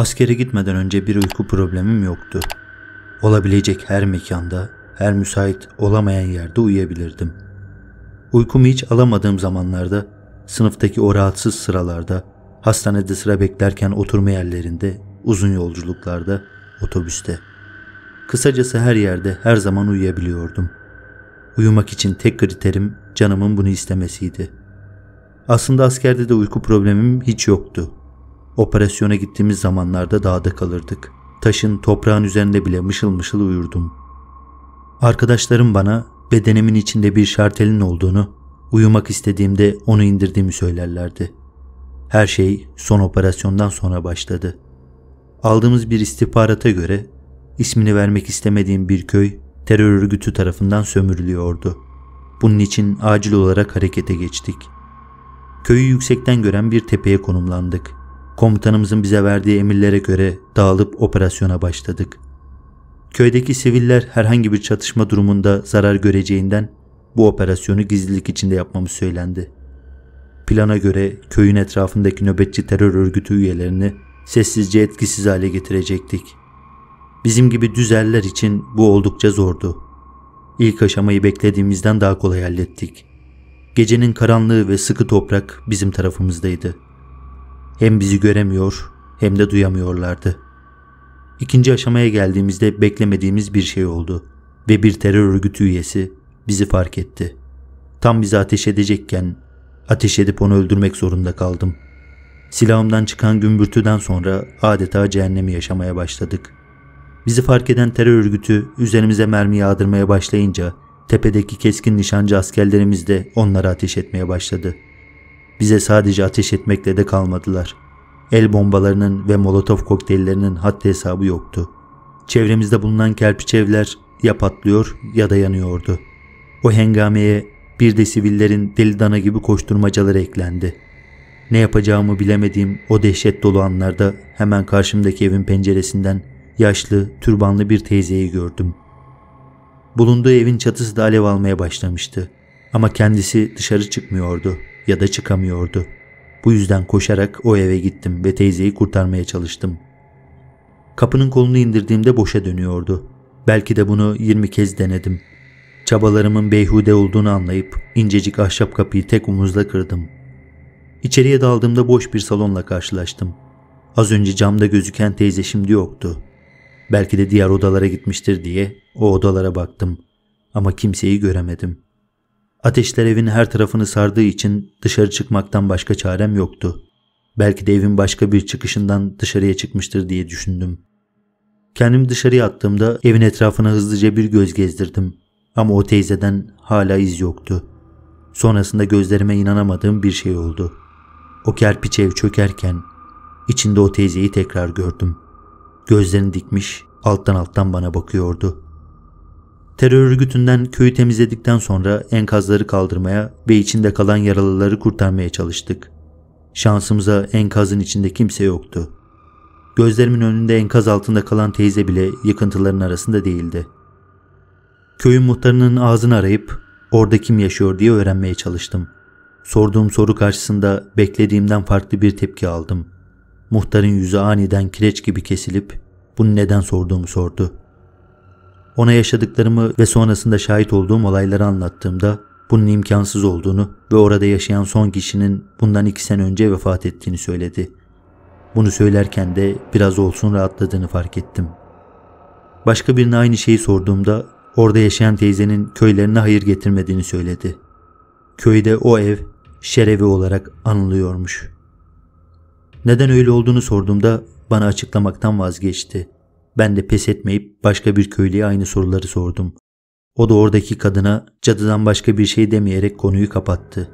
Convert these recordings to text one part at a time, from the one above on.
Askere gitmeden önce bir uyku problemim yoktu. Olabilecek her mekanda, her müsait olamayan yerde uyuyabilirdim. Uykumu hiç alamadığım zamanlarda, sınıftaki o rahatsız sıralarda, hastanede sıra beklerken oturma yerlerinde, uzun yolculuklarda, otobüste. Kısacası her yerde her zaman uyuyabiliyordum. Uyumak için tek kriterim canımın bunu istemesiydi. Aslında askerde de uyku problemim hiç yoktu. Operasyona gittiğimiz zamanlarda dağda kalırdık. Taşın toprağın üzerinde bile mışıl mışıl uyurdum. Arkadaşlarım bana bedenimin içinde bir şartelin olduğunu, uyumak istediğimde onu indirdiğimi söylerlerdi. Her şey son operasyondan sonra başladı. Aldığımız bir istihbarata göre ismini vermek istemediğim bir köy terör örgütü tarafından sömürülüyordu. Bunun için acil olarak harekete geçtik. Köyü yüksekten gören bir tepeye konumlandık. Komutanımızın bize verdiği emirlere göre dağılıp operasyona başladık. Köydeki siviller herhangi bir çatışma durumunda zarar göreceğinden bu operasyonu gizlilik içinde yapmamız söylendi. Plana göre köyün etrafındaki nöbetçi terör örgütü üyelerini sessizce etkisiz hale getirecektik. Bizim gibi düzeller için bu oldukça zordu. İlk aşamayı beklediğimizden daha kolay hallettik. Gecenin karanlığı ve sıkı toprak bizim tarafımızdaydı. Hem bizi göremiyor hem de duyamıyorlardı. İkinci aşamaya geldiğimizde beklemediğimiz bir şey oldu ve bir terör örgütü üyesi bizi fark etti. Tam bizi ateş edecekken ateş edip onu öldürmek zorunda kaldım. Silahımdan çıkan gümbürtüden sonra adeta cehennemi yaşamaya başladık. Bizi fark eden terör örgütü üzerimize mermi yağdırmaya başlayınca tepedeki keskin nişancı askerlerimiz de onlara ateş etmeye başladı.'' bize sadece ateş etmekle de kalmadılar. El bombalarının ve molotof kokteyllerinin haddi hesabı yoktu. Çevremizde bulunan kerpiç evler ya patlıyor ya da yanıyordu. O hengameye bir de sivillerin deli dana gibi koşturmacaları eklendi. Ne yapacağımı bilemediğim o dehşet dolu anlarda hemen karşımdaki evin penceresinden yaşlı, türbanlı bir teyzeyi gördüm. Bulunduğu evin çatısı da alev almaya başlamıştı. Ama kendisi dışarı çıkmıyordu ya da çıkamıyordu. Bu yüzden koşarak o eve gittim ve teyzeyi kurtarmaya çalıştım. Kapının kolunu indirdiğimde boşa dönüyordu. Belki de bunu 20 kez denedim. Çabalarımın beyhude olduğunu anlayıp incecik ahşap kapıyı tek omuzla kırdım. İçeriye daldığımda boş bir salonla karşılaştım. Az önce camda gözüken teyze şimdi yoktu. Belki de diğer odalara gitmiştir diye o odalara baktım ama kimseyi göremedim.'' Ateşler evin her tarafını sardığı için dışarı çıkmaktan başka çarem yoktu. Belki de evin başka bir çıkışından dışarıya çıkmıştır diye düşündüm. Kendim dışarıya attığımda evin etrafına hızlıca bir göz gezdirdim. Ama o teyzeden hala iz yoktu. Sonrasında gözlerime inanamadığım bir şey oldu. O kerpiç ev çökerken içinde o teyzeyi tekrar gördüm. Gözlerini dikmiş alttan alttan bana bakıyordu. Terör örgütünden köyü temizledikten sonra enkazları kaldırmaya ve içinde kalan yaralıları kurtarmaya çalıştık. Şansımıza enkazın içinde kimse yoktu. Gözlerimin önünde enkaz altında kalan teyze bile yıkıntıların arasında değildi. Köyün muhtarının ağzını arayıp orada kim yaşıyor diye öğrenmeye çalıştım. Sorduğum soru karşısında beklediğimden farklı bir tepki aldım. Muhtarın yüzü aniden kireç gibi kesilip bunu neden sorduğumu sordu. Ona yaşadıklarımı ve sonrasında şahit olduğum olayları anlattığımda bunun imkansız olduğunu ve orada yaşayan son kişinin bundan iki sene önce vefat ettiğini söyledi. Bunu söylerken de biraz olsun rahatladığını fark ettim. Başka birine aynı şeyi sorduğumda orada yaşayan teyzenin köylerine hayır getirmediğini söyledi. Köyde o ev şerevi olarak anılıyormuş. Neden öyle olduğunu sorduğumda bana açıklamaktan vazgeçti. Ben de pes etmeyip başka bir köylüye aynı soruları sordum. O da oradaki kadına cadıdan başka bir şey demeyerek konuyu kapattı.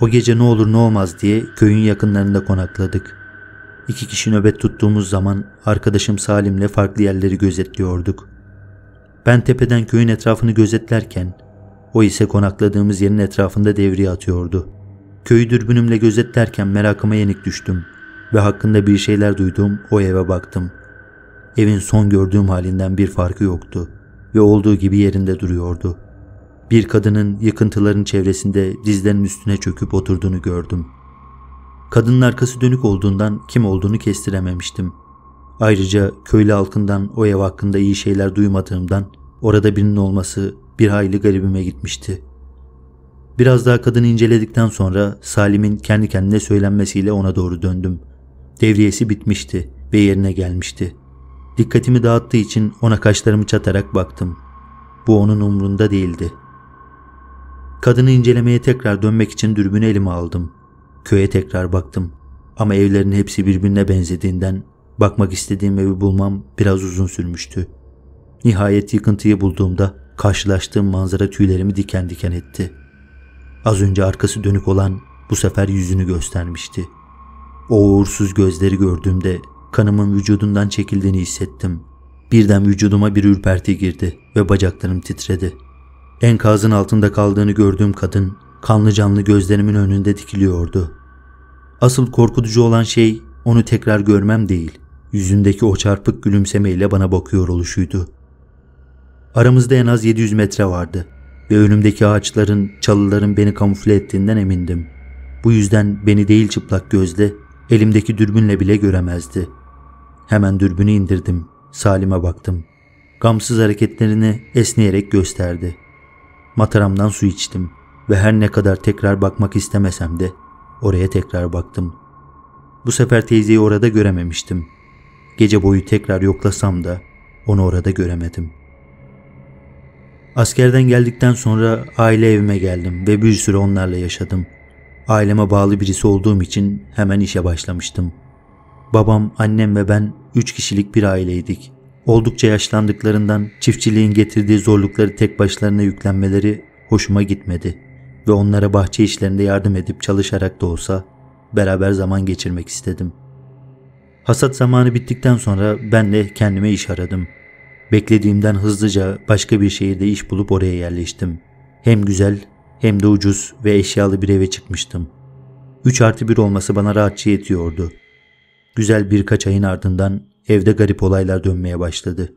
O gece ne olur ne olmaz diye köyün yakınlarında konakladık. İki kişi nöbet tuttuğumuz zaman arkadaşım Salim'le farklı yerleri gözetliyorduk. Ben tepeden köyün etrafını gözetlerken o ise konakladığımız yerin etrafında devriye atıyordu. Köyü dürbünümle gözetlerken merakıma yenik düştüm ve hakkında bir şeyler duyduğum o eve baktım.'' evin son gördüğüm halinden bir farkı yoktu ve olduğu gibi yerinde duruyordu. Bir kadının yıkıntıların çevresinde dizlerinin üstüne çöküp oturduğunu gördüm. Kadının arkası dönük olduğundan kim olduğunu kestirememiştim. Ayrıca köylü halkından o ev hakkında iyi şeyler duymadığımdan orada birinin olması bir hayli garibime gitmişti. Biraz daha kadını inceledikten sonra Salim'in kendi kendine söylenmesiyle ona doğru döndüm. Devriyesi bitmişti ve yerine gelmişti.'' Dikkatimi dağıttığı için ona kaşlarımı çatarak baktım. Bu onun umrunda değildi. Kadını incelemeye tekrar dönmek için dürbünü elime aldım. Köye tekrar baktım. Ama evlerin hepsi birbirine benzediğinden bakmak istediğim evi bulmam biraz uzun sürmüştü. Nihayet yıkıntıyı bulduğumda karşılaştığım manzara tüylerimi diken diken etti. Az önce arkası dönük olan bu sefer yüzünü göstermişti. O uğursuz gözleri gördüğümde Kanımın vücudumdan çekildiğini hissettim. Birden vücuduma bir ürperti girdi ve bacaklarım titredi. Enkazın altında kaldığını gördüğüm kadın kanlı canlı gözlerimin önünde dikiliyordu. Asıl korkutucu olan şey onu tekrar görmem değil, yüzündeki o çarpık gülümsemeyle bana bakıyor oluşuydu. Aramızda en az 700 metre vardı ve önümdeki ağaçların, çalıların beni kamufle ettiğinden emindim. Bu yüzden beni değil çıplak gözle Elimdeki dürbünle bile göremezdi. Hemen dürbünü indirdim. Salim'e baktım. Gamsız hareketlerini esneyerek gösterdi. Mataramdan su içtim ve her ne kadar tekrar bakmak istemesem de oraya tekrar baktım. Bu sefer teyzeyi orada görememiştim. Gece boyu tekrar yoklasam da onu orada göremedim. Askerden geldikten sonra aile evime geldim ve bir süre onlarla yaşadım.'' Aileme bağlı birisi olduğum için hemen işe başlamıştım. Babam, annem ve ben üç kişilik bir aileydik. Oldukça yaşlandıklarından çiftçiliğin getirdiği zorlukları tek başlarına yüklenmeleri hoşuma gitmedi ve onlara bahçe işlerinde yardım edip çalışarak da olsa beraber zaman geçirmek istedim. Hasat zamanı bittikten sonra ben de kendime iş aradım. Beklediğimden hızlıca başka bir şehirde iş bulup oraya yerleştim. Hem güzel hem de ucuz ve eşyalı bir eve çıkmıştım. 3 artı 1 olması bana rahatça yetiyordu. Güzel birkaç ayın ardından evde garip olaylar dönmeye başladı.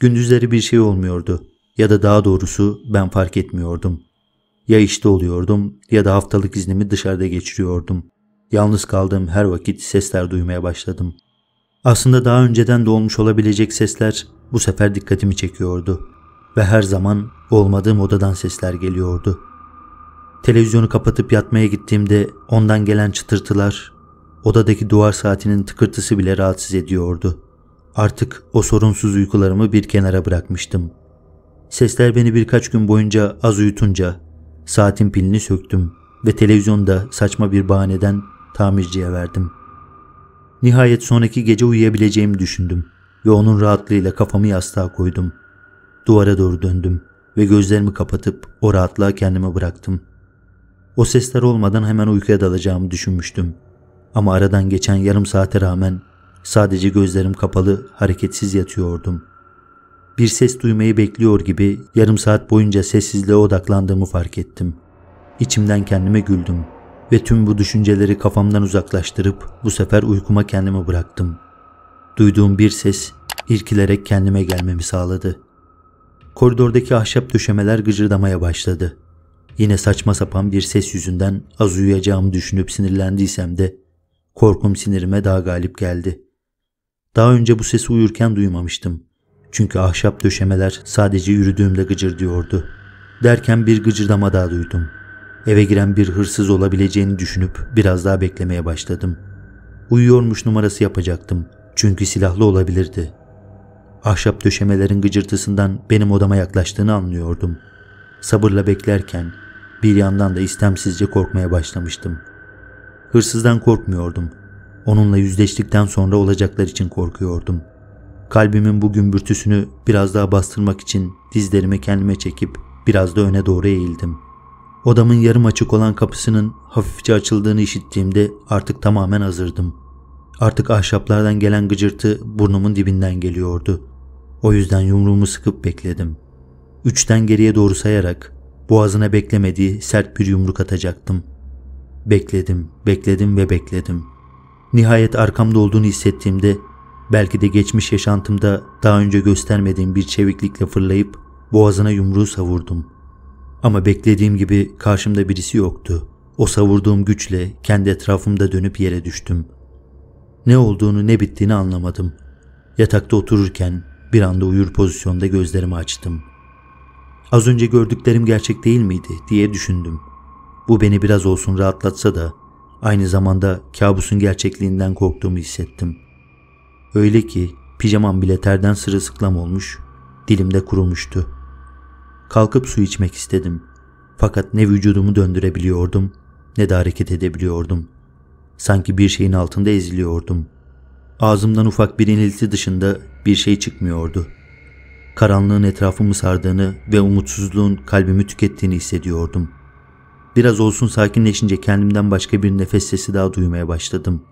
Gündüzleri bir şey olmuyordu ya da daha doğrusu ben fark etmiyordum. Ya işte oluyordum ya da haftalık iznimi dışarıda geçiriyordum. Yalnız kaldığım her vakit sesler duymaya başladım. Aslında daha önceden de olmuş olabilecek sesler bu sefer dikkatimi çekiyordu ve her zaman olmadığım odadan sesler geliyordu.'' Televizyonu kapatıp yatmaya gittiğimde ondan gelen çıtırtılar, odadaki duvar saatinin tıkırtısı bile rahatsız ediyordu. Artık o sorunsuz uykularımı bir kenara bırakmıştım. Sesler beni birkaç gün boyunca az uyutunca saatin pilini söktüm ve televizyonda saçma bir bahaneden tamirciye verdim. Nihayet sonraki gece uyuyabileceğimi düşündüm ve onun rahatlığıyla kafamı yastığa koydum. Duvara doğru döndüm ve gözlerimi kapatıp o rahatlığa kendimi bıraktım.'' O sesler olmadan hemen uykuya dalacağımı düşünmüştüm. Ama aradan geçen yarım saate rağmen sadece gözlerim kapalı hareketsiz yatıyordum. Bir ses duymayı bekliyor gibi yarım saat boyunca sessizliğe odaklandığımı fark ettim. İçimden kendime güldüm ve tüm bu düşünceleri kafamdan uzaklaştırıp bu sefer uykuma kendimi bıraktım. Duyduğum bir ses irkilerek kendime gelmemi sağladı. Koridordaki ahşap döşemeler gıcırdamaya başladı. Yine saçma sapan bir ses yüzünden az uyuyacağımı düşünüp sinirlendiysem de korkum sinirime daha galip geldi. Daha önce bu sesi uyurken duymamıştım. Çünkü ahşap döşemeler sadece yürüdüğümde gıcır diyordu. Derken bir gıcırdama daha duydum. Eve giren bir hırsız olabileceğini düşünüp biraz daha beklemeye başladım. Uyuyormuş numarası yapacaktım. Çünkü silahlı olabilirdi. Ahşap döşemelerin gıcırtısından benim odama yaklaştığını anlıyordum. Sabırla beklerken bir yandan da istemsizce korkmaya başlamıştım. Hırsızdan korkmuyordum. Onunla yüzleştikten sonra olacaklar için korkuyordum. Kalbimin bu gümbürtüsünü biraz daha bastırmak için dizlerimi kendime çekip biraz da öne doğru eğildim. Odamın yarım açık olan kapısının hafifçe açıldığını işittiğimde artık tamamen hazırdım. Artık ahşaplardan gelen gıcırtı burnumun dibinden geliyordu. O yüzden yumruğumu sıkıp bekledim. Üçten geriye doğru sayarak Boğazına beklemediği sert bir yumruk atacaktım. Bekledim, bekledim ve bekledim. Nihayet arkamda olduğunu hissettiğimde belki de geçmiş yaşantımda daha önce göstermediğim bir çeviklikle fırlayıp boğazına yumruğu savurdum. Ama beklediğim gibi karşımda birisi yoktu. O savurduğum güçle kendi etrafımda dönüp yere düştüm. Ne olduğunu ne bittiğini anlamadım. Yatakta otururken bir anda uyur pozisyonda gözlerimi açtım.'' Az önce gördüklerim gerçek değil miydi diye düşündüm. Bu beni biraz olsun rahatlatsa da aynı zamanda kabusun gerçekliğinden korktuğumu hissettim. Öyle ki pijamam bile terden sırılsıklam olmuş, dilimde kurumuştu. Kalkıp su içmek istedim. Fakat ne vücudumu döndürebiliyordum ne de hareket edebiliyordum. Sanki bir şeyin altında eziliyordum. Ağzımdan ufak bir inilti dışında bir şey çıkmıyordu.'' karanlığın etrafımı sardığını ve umutsuzluğun kalbimi tükettiğini hissediyordum. Biraz olsun sakinleşince kendimden başka bir nefes sesi daha duymaya başladım.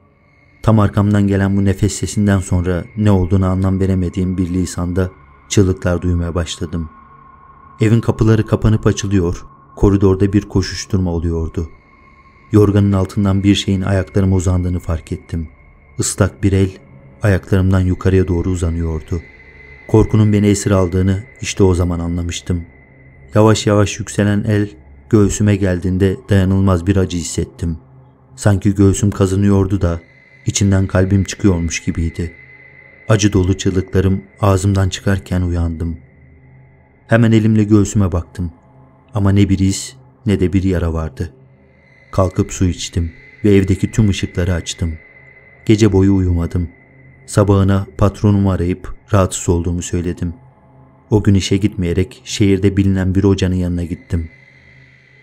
Tam arkamdan gelen bu nefes sesinden sonra ne olduğunu anlam veremediğim bir lisanda çığlıklar duymaya başladım. Evin kapıları kapanıp açılıyor, koridorda bir koşuşturma oluyordu. Yorganın altından bir şeyin ayaklarıma uzandığını fark ettim. Islak bir el ayaklarımdan yukarıya doğru uzanıyordu.'' Korkunun beni esir aldığını işte o zaman anlamıştım. Yavaş yavaş yükselen el göğsüme geldiğinde dayanılmaz bir acı hissettim. Sanki göğsüm kazınıyordu da içinden kalbim çıkıyormuş gibiydi. Acı dolu çığlıklarım ağzımdan çıkarken uyandım. Hemen elimle göğsüme baktım. Ama ne bir iz ne de bir yara vardı. Kalkıp su içtim ve evdeki tüm ışıkları açtım. Gece boyu uyumadım.'' Sabahına patronumu arayıp rahatsız olduğumu söyledim. O gün işe gitmeyerek şehirde bilinen bir hocanın yanına gittim.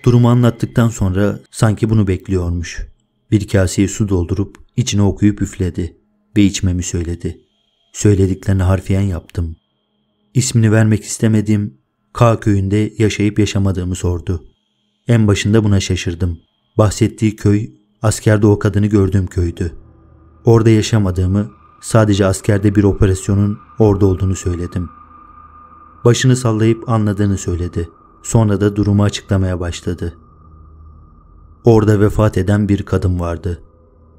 Durumu anlattıktan sonra sanki bunu bekliyormuş. Bir kaseye su doldurup içine okuyup üfledi ve içmemi söyledi. Söylediklerini harfiyen yaptım. İsmini vermek istemediğim K köyünde yaşayıp yaşamadığımı sordu. En başında buna şaşırdım. Bahsettiği köy askerde o kadını gördüğüm köydü. Orada yaşamadığımı Sadece askerde bir operasyonun orada olduğunu söyledim. Başını sallayıp anladığını söyledi. Sonra da durumu açıklamaya başladı. Orada vefat eden bir kadın vardı.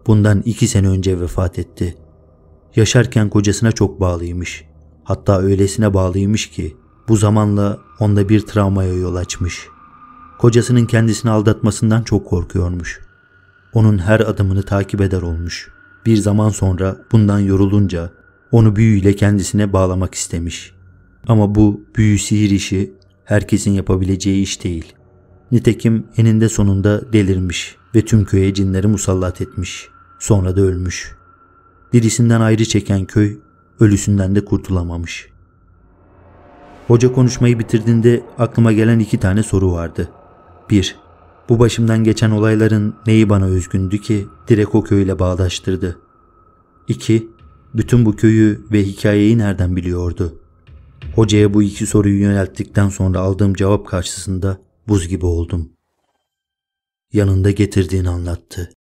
Bundan iki sene önce vefat etti. Yaşarken kocasına çok bağlıymış. Hatta öylesine bağlıymış ki bu zamanla onda bir travmaya yol açmış. Kocasının kendisini aldatmasından çok korkuyormuş. Onun her adımını takip eder olmuş.'' Bir zaman sonra bundan yorulunca onu büyüyle kendisine bağlamak istemiş. Ama bu büyü sihir işi herkesin yapabileceği iş değil. Nitekim eninde sonunda delirmiş ve tüm köye cinleri musallat etmiş. Sonra da ölmüş. Dirisinden ayrı çeken köy ölüsünden de kurtulamamış. Hoca konuşmayı bitirdiğinde aklıma gelen iki tane soru vardı. 1. Bu başımdan geçen olayların neyi bana üzgündü ki direkt o köyle bağdaştırdı. 2. Bütün bu köyü ve hikayeyi nereden biliyordu? Hocaya bu iki soruyu yönelttikten sonra aldığım cevap karşısında buz gibi oldum. Yanında getirdiğini anlattı.